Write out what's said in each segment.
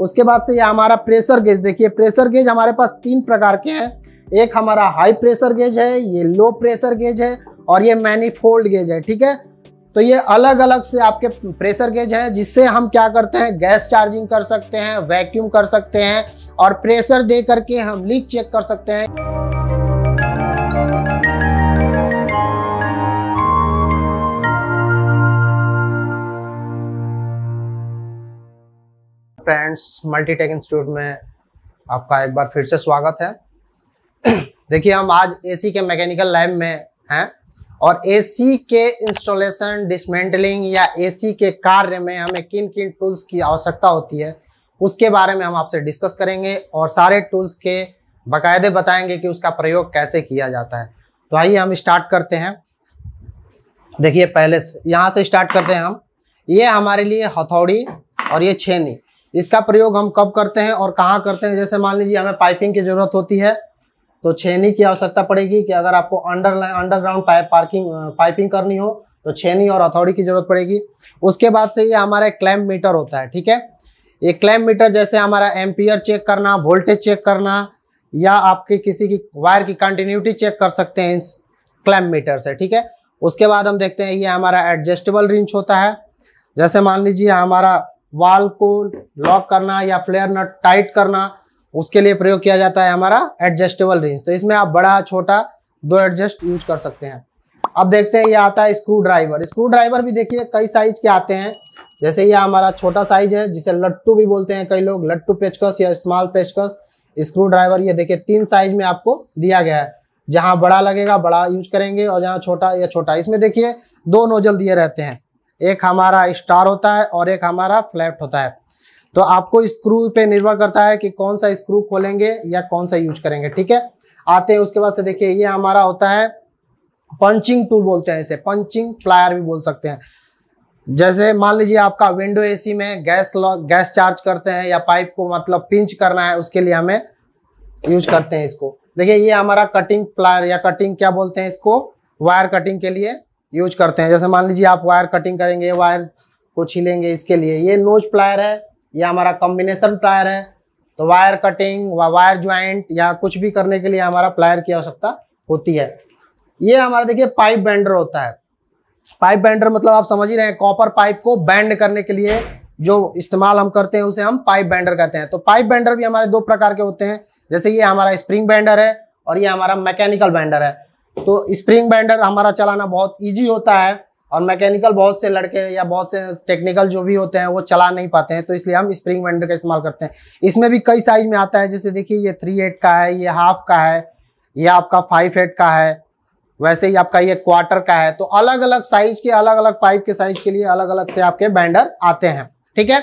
उसके बाद से यह हमारा प्रेशर गेज देखिए प्रेशर गेज हमारे पास तीन प्रकार के हैं एक हमारा हाई प्रेशर गेज है ये लो प्रेशर गेज है और ये मैनीफोल्ड गेज है ठीक है तो ये अलग अलग से आपके प्रेशर गेज हैं जिससे हम क्या करते हैं गैस चार्जिंग कर सकते हैं वैक्यूम कर सकते हैं और प्रेशर दे करके हम लीक चेक कर सकते हैं फ्रेंड्स मल्टीटेक इंस्टीट्यूट में आपका एक बार फिर से स्वागत है देखिए हम आज एसी के मैकेनिकल लैब में हैं और एसी के इंस्टॉलेशन डिसमेंटलिंग या एसी के कार्य में हमें किन किन टूल्स की आवश्यकता होती है उसके बारे में हम आपसे डिस्कस करेंगे और सारे टूल्स के बाकायदे बताएंगे कि उसका प्रयोग कैसे किया जाता है तो आइए हम स्टार्ट करते हैं देखिए पहले से यहाँ से स्टार्ट करते हैं हम ये हमारे लिए हथौड़ी और ये छेनी इसका प्रयोग हम कब करते हैं और कहाँ करते हैं जैसे मान लीजिए हमें पाइपिंग की ज़रूरत होती है तो छेनी की आवश्यकता पड़ेगी कि अगर आपको under underground pipe parking piping करनी हो तो छेनी और अथौड़ी की ज़रूरत पड़ेगी उसके बाद से ये हमारा क्लैम्प मीटर होता है ठीक है ये क्लैम्प मीटर जैसे हमारा एम्पियर चेक करना वोल्टेज चेक करना या आपके किसी की वायर की कंटिन्यूटी चेक कर सकते हैं इस क्लैम्प मीटर से ठीक है उसके बाद हम देखते हैं ये हमारा एडजस्टेबल रिंच होता है जैसे मान लीजिए हमारा वाल को लॉक करना या फ्लेयर नट टाइट करना उसके लिए प्रयोग किया जाता है हमारा एडजस्टेबल रिंच तो इसमें आप बड़ा छोटा दो एडजस्ट यूज कर सकते हैं अब देखते हैं ये आता है स्क्रू ड्राइवर स्क्रू ड्राइवर भी देखिए कई साइज के आते हैं जैसे ये हमारा छोटा साइज है जिसे लट्टू भी बोलते हैं कई लोग लट्टू पेचकस या स्मॉल पेचकस स्क्रू ड्राइवर ये देखिए तीन साइज में आपको दिया गया है जहां बड़ा लगेगा बड़ा यूज करेंगे और जहाँ छोटा या छोटा इसमें देखिए दो नोजल दिए रहते हैं एक हमारा स्टार होता है और एक हमारा फ्लैट होता है तो आपको स्क्रू पे निर्भर करता है कि कौन सा स्क्रू खोलेंगे या कौन सा यूज करेंगे ठीक है आते हैं उसके बाद से देखिए ये हमारा होता है पंचिंग टूल बोलते हैं इसे पंचिंग प्लायर भी बोल सकते हैं जैसे मान लीजिए आपका विंडो एसी में गैस गैस चार्ज करते हैं या पाइप को मतलब पिंच करना है उसके लिए हमें यूज करते हैं इसको देखिए ये हमारा कटिंग प्लायर या कटिंग क्या बोलते हैं इसको वायर कटिंग के लिए यूज करते हैं जैसे मान लीजिए आप वायर कटिंग करेंगे वायर को छीलेंगे इसके लिए ये नोज प्लायर है या हमारा कॉम्बिनेशन प्लायर है तो वायर कटिंग वा वायर ज्वाइंट या कुछ भी करने के लिए हमारा प्लायर की आवश्यकता होती है ये हमारा देखिए पाइप बैंडर होता है पाइप बैंडर मतलब आप समझ ही रहे हैं कॉपर पाइप को बैंड करने के लिए जो इस्तेमाल हम करते हैं उसे हम पाइप बैंडर कहते हैं तो पाइप बैंडर भी हमारे दो प्रकार के होते हैं जैसे ये हमारा स्प्रिंग बैंडर है और ये हमारा मैकेनिकल बैंडर है तो स्प्रिंग बैंडर हमारा चलाना बहुत ईजी होता है और मैकेनिकल बहुत से लड़के या बहुत से टेक्निकल जो भी होते हैं वो चला नहीं पाते हैं तो इसलिए हम स्प्रिंग वेंडर का इस्तेमाल करते हैं इसमें भी कई साइज में आता है जैसे देखिए ये थ्री एट का है ये हाफ का है ये आपका फाइव एट का है वैसे ही आपका ये क्वार्टर का है तो अलग अलग साइज के अलग अलग पाइप के साइज के लिए अलग अलग से आपके बैंडर आते हैं ठीक है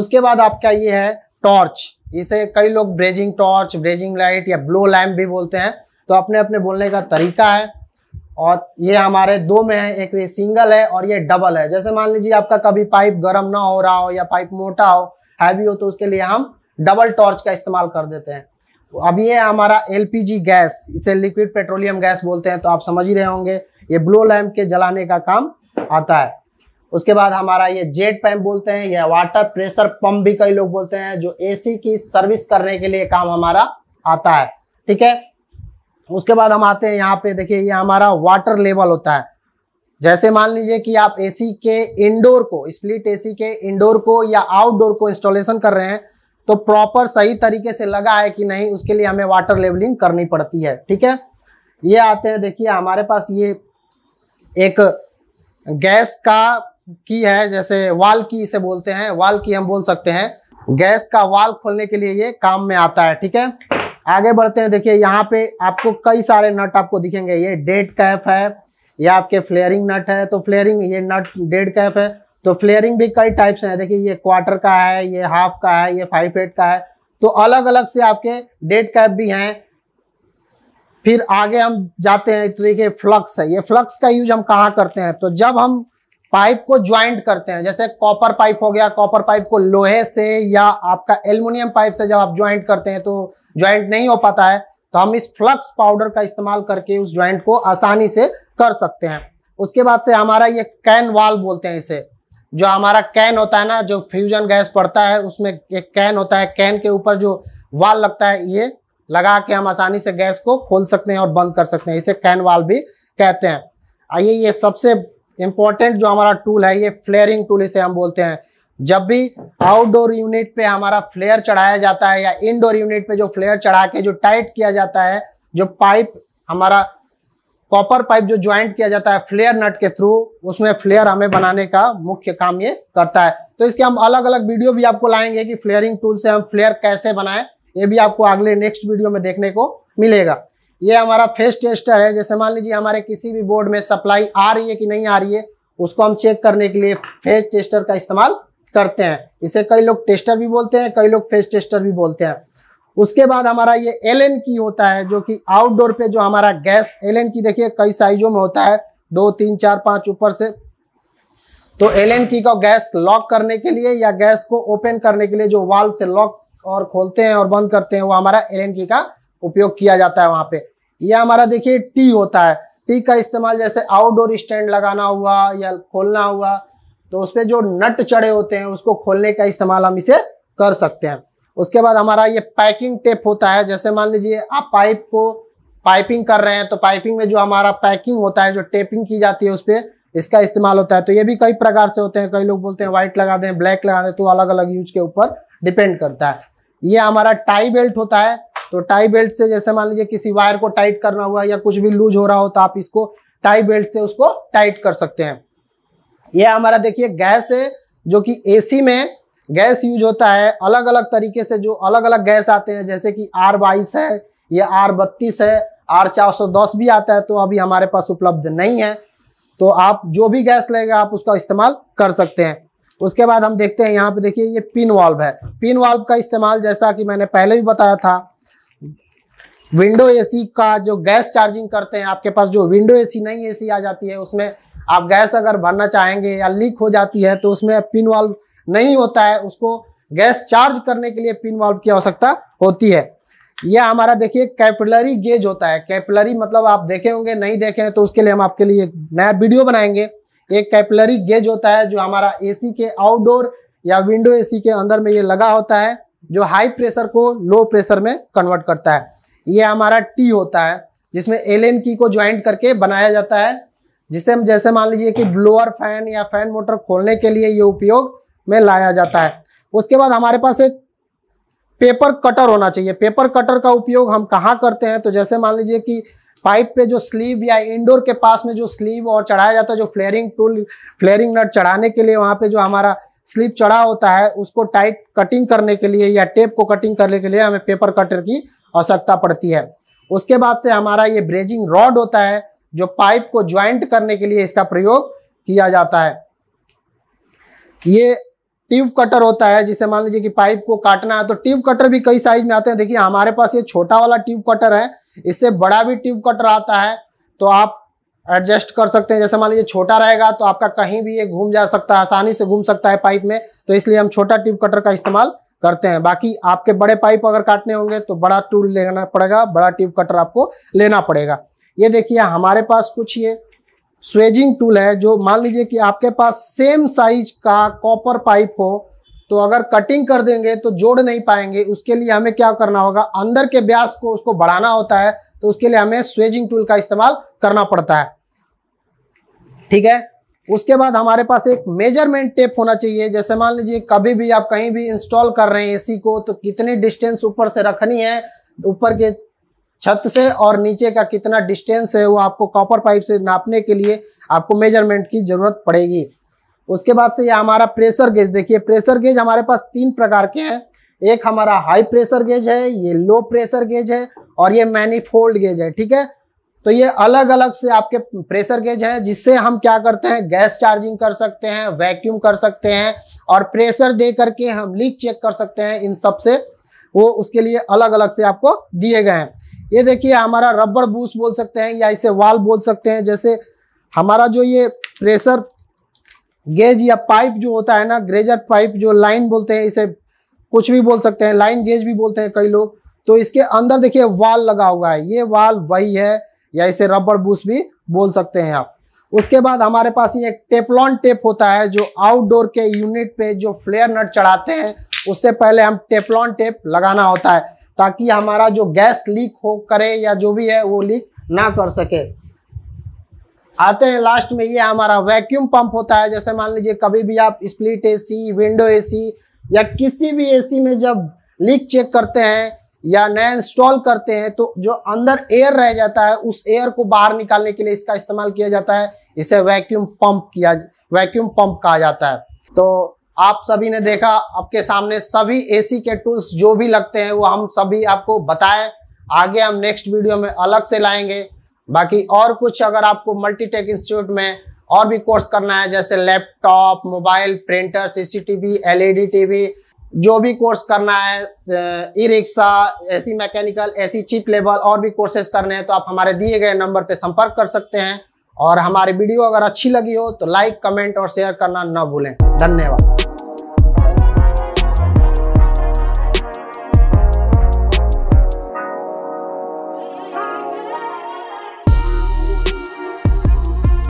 उसके बाद आपका ये है टॉर्च इसे कई लोग ब्रेजिंग टॉर्च ब्रेजिंग लाइट या ब्लो लैम्प भी बोलते हैं तो अपने अपने बोलने का तरीका है और ये हमारे दो में है एक ये सिंगल है और ये डबल है जैसे मान लीजिए आपका कभी पाइप गर्म ना हो रहा हो या पाइप मोटा हो हैवी हो तो उसके लिए हम डबल टॉर्च का इस्तेमाल कर देते हैं तो अब ये हमारा एल गैस इसे लिक्विड पेट्रोलियम गैस बोलते हैं तो आप समझ ही रहे होंगे ये ब्लू लैम्प के जलाने का काम आता है उसके बाद हमारा ये जेट पैम्प बोलते हैं या वाटर प्रेशर पंप भी कई लोग बोलते हैं जो एसी की सर्विस करने के लिए काम हमारा आता है ठीक है तो उसके बाद हम आते हैं यहाँ पे देखिए ये हमारा वाटर लेवल होता है जैसे मान लीजिए कि आप एसी के इंडोर को स्प्लिट एसी के इंडोर को या आउटडोर को इंस्टॉलेशन कर रहे हैं तो प्रॉपर सही तरीके से लगा है कि नहीं उसके लिए हमें वाटर लेवलिंग करनी पड़ती है ठीक है ये आते हैं देखिए हमारे पास ये एक गैस का की है जैसे वाल की इसे बोलते हैं वाल की हम बोल सकते हैं गैस का वाल खोलने के लिए ये काम में आता है ठीक है आगे बढ़ते हैं देखिए यहाँ पे आपको कई सारे नट आपको दिखेंगे ये डेट कैफ है या आपके फ्लेयरिंग नट है तो फ्लेयरिंग ये नट डेड कैफ है तो फ्लेयरिंग भी कई टाइप्स हैं देखिए ये क्वार्टर का है ये हाफ का है ये फाइव एट का है तो अलग अलग से आपके डेट कैप भी हैं फिर आगे हम जाते हैं तो देखिए फ्लक्स है ये फ्लक्स का यूज हम कहाँ करते हैं तो जब हम पाइप को ज्वाइंट करते हैं जैसे कॉपर पाइप हो गया कॉपर पाइप को लोहे से या आपका एल्यूमिनियम पाइप से जब आप ज्वाइंट करते हैं तो ज्वाइंट नहीं हो पाता है तो हम इस फ्लक्स पाउडर का इस्तेमाल करके उस ज्वाइंट को आसानी से कर सकते हैं उसके बाद से हमारा ये कैन वाल बोलते हैं इसे जो हमारा कैन होता है ना जो फ्यूजन गैस पड़ता है उसमें एक कैन होता है कैन के ऊपर जो वाल लगता है ये लगा के हम आसानी से गैस को खोल सकते हैं और बंद कर सकते हैं इसे कैन वाल भी कहते हैं आइए ये सबसे इम्पोर्टेंट जो हमारा टूल है ये फ्लेयरिंग टूल इसे हम बोलते हैं जब भी आउटडोर यूनिट पे हमारा फ्लेयर चढ़ाया जाता है या इनडोर यूनिट पे जो फ्लेयर चढ़ा के जो टाइट किया जाता है जो पाइप हमारा कॉपर पाइप जो ज्वाइंट किया जाता है फ्लेयर नट के थ्रू उसमें फ्लेयर हमें बनाने का मुख्य काम ये करता है तो इसके हम अलग अलग वीडियो भी आपको लाएंगे कि फ्लेयरिंग टूल से हम फ्लेयर कैसे बनाए ये भी आपको अगले नेक्स्ट वीडियो में देखने को मिलेगा ये हमारा फेस टेस्टर है जैसे मान लीजिए हमारे किसी भी बोर्ड में सप्लाई आ रही है कि नहीं आ रही है उसको हम चेक करने के लिए फेस टेस्टर का इस्तेमाल करते हैं इसे कई लोग टेस्टर भी बोलते हैं कई लोग फेस टेस्टर भी बोलते हैं उसके बाद हमारा ये एल एन की होता है जो कि आउटडोर पे जो हमारा गैस एल एन की देखिए कई साइजों में होता है दो तीन चार पांच ऊपर से तो एल एन की को गैस लॉक करने के लिए या गैस को ओपन करने के लिए जो वाल से लॉक और खोलते हैं और बंद करते हैं वो हमारा एल एन की का उपयोग किया जाता है वहां पे यह हमारा देखिए टी होता है टी का इस्तेमाल जैसे आउटडोर स्टैंड लगाना हुआ या खोलना हुआ तो उस पर जो नट चढ़े होते हैं उसको खोलने का इस्तेमाल हम इसे कर सकते हैं उसके बाद हमारा ये पैकिंग टेप होता है जैसे मान लीजिए आप पाइप को पाइपिंग कर रहे हैं तो पाइपिंग में जो हमारा पैकिंग होता है जो टेपिंग की जाती है उस पर इसका इस्तेमाल होता है तो ये भी कई प्रकार से होते हैं कई लोग बोलते हैं व्हाइट लगा दें ब्लैक लगा दें तो अलग अलग यूज के ऊपर डिपेंड करता है ये हमारा टाई बेल्ट होता है तो टाई बेल्ट से जैसे मान लीजिए किसी वायर को टाइट करना हुआ या कुछ भी लूज हो रहा हो तो आप इसको टाई बेल्ट से उसको टाइट कर सकते हैं ये हमारा देखिए गैस है जो कि एसी में गैस यूज होता है अलग अलग तरीके से जो अलग अलग गैस आते हैं जैसे कि आर बाईस है ये आर बत्तीस है आर चार सौ दस भी आता है तो अभी हमारे पास उपलब्ध नहीं है तो आप जो भी गैस लेगा आप उसका इस्तेमाल कर सकते हैं उसके बाद हम देखते हैं यहाँ पे देखिए ये पिन वाल्व है पिन वाल्व का इस्तेमाल जैसा कि मैंने पहले भी बताया था विंडो एसी का जो गैस चार्जिंग करते हैं आपके पास जो विंडो एसी नई एसी आ जाती है उसमें आप गैस अगर भरना चाहेंगे या लीक हो जाती है तो उसमें पिन वाल्व नहीं होता है उसको गैस चार्ज करने के लिए पिन वाल्व की आवश्यकता होती है यह हमारा देखिए कैपिलरी गेज होता है कैपिलरी मतलब आप देखे होंगे नहीं देखे हैं तो उसके लिए हम आपके लिए एक नया वीडियो बनाएंगे एक कैपिलरी गेज होता है जो हमारा एसी के आउटडोर या विंडो एसी के अंदर में ये लगा होता है जो हाई प्रेशर को लो प्रेशर में कन्वर्ट करता है ये हमारा टी होता है जिसमें एल की को ज्वाइंट करके बनाया जाता है जिसे हम जैसे मान लीजिए कि ब्लोअर फैन या फैन मोटर खोलने के लिए ये उपयोग में लाया जाता है उसके बाद हमारे पास एक पेपर कटर होना चाहिए पेपर कटर का उपयोग हम कहाँ करते हैं तो जैसे मान लीजिए कि पाइप पे जो स्लीव या इंडोर के पास में जो स्लीव और चढ़ाया जाता है जो फ्लेयरिंग टूल फ्लेयरिंग नट चढ़ाने के लिए वहाँ पे जो हमारा स्लीव चढ़ा होता है उसको टाइट कटिंग करने के लिए या टेप को कटिंग करने के लिए हमें पेपर कटर की आवश्यकता पड़ती है उसके बाद से हमारा ये ब्रेजिंग रॉड होता है जो पाइप को ज्वाइंट करने के लिए इसका प्रयोग किया जाता है ये ट्यूब कटर होता है जिसे मान लीजिए कि पाइप को काटना है तो ट्यूब कटर भी कई साइज में आते हैं देखिए हमारे पास ये छोटा वाला ट्यूब कटर है इससे बड़ा भी ट्यूब कटर आता है तो आप एडजस्ट कर सकते हैं जैसे मान लीजिए छोटा रहेगा तो आपका कहीं भी ये घूम जा सकता है आसानी से घूम सकता है पाइप में तो इसलिए हम छोटा ट्यूब कटर का इस्तेमाल करते हैं बाकी आपके बड़े पाइप अगर काटने होंगे तो बड़ा टूल लेना पड़ेगा बड़ा ट्यूब कटर आपको लेना पड़ेगा ये देखिए हमारे पास कुछ ये स्वेजिंग टूल है जो मान लीजिए कि आपके पास सेम साइज का कॉपर पाइप हो तो अगर कटिंग कर देंगे तो जोड़ नहीं पाएंगे उसके लिए हमें क्या करना होगा अंदर के ब्यास को उसको बढ़ाना होता है तो उसके लिए हमें स्वेजिंग टूल का इस्तेमाल करना पड़ता है ठीक है उसके बाद हमारे पास एक मेजरमेंट टेप होना चाहिए जैसे मान लीजिए कभी भी आप कहीं भी इंस्टॉल कर रहे हैं एसी को तो कितनी डिस्टेंस ऊपर से रखनी है ऊपर के छत से और नीचे का कितना डिस्टेंस है वो आपको कॉपर पाइप से नापने के लिए आपको मेजरमेंट की ज़रूरत पड़ेगी उसके बाद से ये हमारा प्रेशर गेज देखिए प्रेशर गेज हमारे पास तीन प्रकार के हैं एक हमारा हाई प्रेशर गेज है ये लो प्रेशर गेज है और ये मैनीफोल्ड गेज है ठीक है तो ये अलग अलग से आपके प्रेशर गेज हैं जिससे हम क्या करते हैं गैस चार्जिंग कर सकते हैं वैक्यूम कर सकते हैं और प्रेशर दे करके हम लीक चेक कर सकते हैं इन सबसे वो उसके लिए अलग अलग से आपको दिए गए हैं ये देखिए हमारा रबड़ बूस बोल सकते हैं या इसे वाल बोल सकते हैं जैसे हमारा जो ये प्रेशर गेज या पाइप जो होता है ना ग्रेजर पाइप जो लाइन बोलते हैं इसे कुछ भी बोल सकते हैं लाइन गेज भी बोलते हैं कई लोग तो इसके अंदर देखिए वाल लगा हुआ है ये वाल वही है या इसे रबड़ बूस भी बोल सकते हैं आप उसके बाद हमारे पास ये एक टेपलॉन टेप होता है जो आउटडोर के यूनिट पे जो फ्लेयर नट चढ़ाते हैं उससे पहले हम टेपलॉन टेप लगाना होता है ताकि हमारा जो गैस लीक हो करे या जो भी है वो लीक ना कर सके आते हैं लास्ट में ये हमारा वैक्यूम पंप होता है जैसे मान लीजिए कभी भी आप स्प्लिट एसी विंडो एसी या किसी भी एसी में जब लीक चेक करते हैं या नया इंस्टॉल करते हैं तो जो अंदर एयर रह जाता है उस एयर को बाहर निकालने के लिए इसका इस्तेमाल किया जाता है इसे वैक्यूम पंप किया वैक्यूम पंप कहा जाता है तो आप सभी ने देखा आपके सामने सभी एसी के टूल्स जो भी लगते हैं वो हम सभी आपको बताएं आगे हम नेक्स्ट वीडियो में अलग से लाएंगे बाकी और कुछ अगर आपको मल्टीटेक इंस्टीट्यूट में और भी कोर्स करना है जैसे laptop mobile printer CCTV LED TV जो भी कोर्स करना है e rickshaw AC mechanical AC chip level और भी कोर्सेज करने हैं तो आप हमारे दिए गए नंबर पर संपर्क कर सकते हैं और हमारी वीडियो अगर अच्छी लगी हो तो लाइक कमेंट और शेयर करना न भूलें धन्यवाद